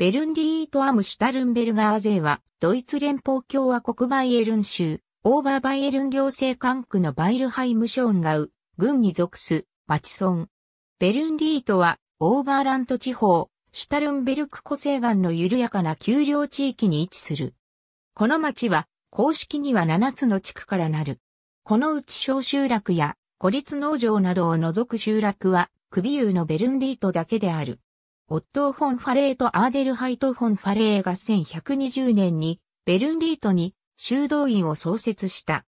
ベルンディートアムシュタルンベルガー勢は、ドイツ連邦共和国バイエルン州、オーバーバイエルン行政管区のバイルハイムショーンガウ、軍に属す、町村。ベルンディートは、オーバーラント地方、シュタルンベルク湖西岸の緩やかな丘陵地域に位置する。この町は、公式には7つの地区からなる。このうち小集落や、孤立農場などを除く集落は、クビユーのベルンディートだけである。オットー・フォン・ファレーとアーデルハイト・フォン・ファレーが1120年にベルンリートに修道院を創設した。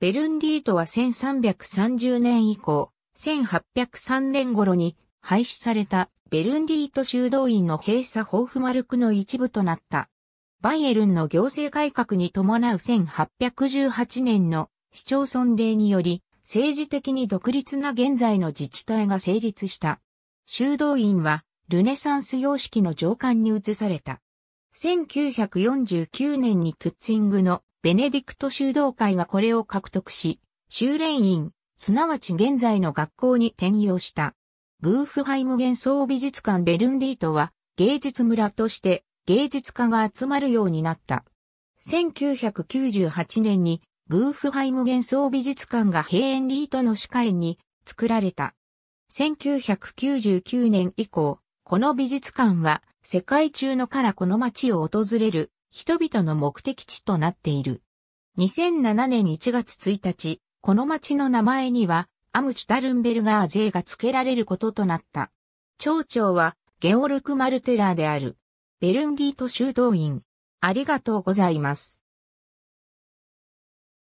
ベルンリートは1330年以降、1803年頃に廃止されたベルンリート修道院の閉鎖ホーフマルクの一部となった。バイエルンの行政改革に伴う1818年の市町村令により、政治的に独立な現在の自治体が成立した。修道院はルネサンス様式の上官に移された。1949年にトゥッツィングのベネディクト修道会がこれを獲得し、修練院、すなわち現在の学校に転用した。グーフハイム幻想美術館ベルンリートは芸術村として芸術家が集まるようになった。1998年にグーフハイム幻想美術館が平園リートの歯科園に作られた。1999年以降、この美術館は世界中のからこの街を訪れる人々の目的地となっている。2007年1月1日、この街の名前にはアムシュタルンベルガー税が付けられることとなった。町長はゲオルク・マルテラーである。ベルンギート修道院。ありがとうございます。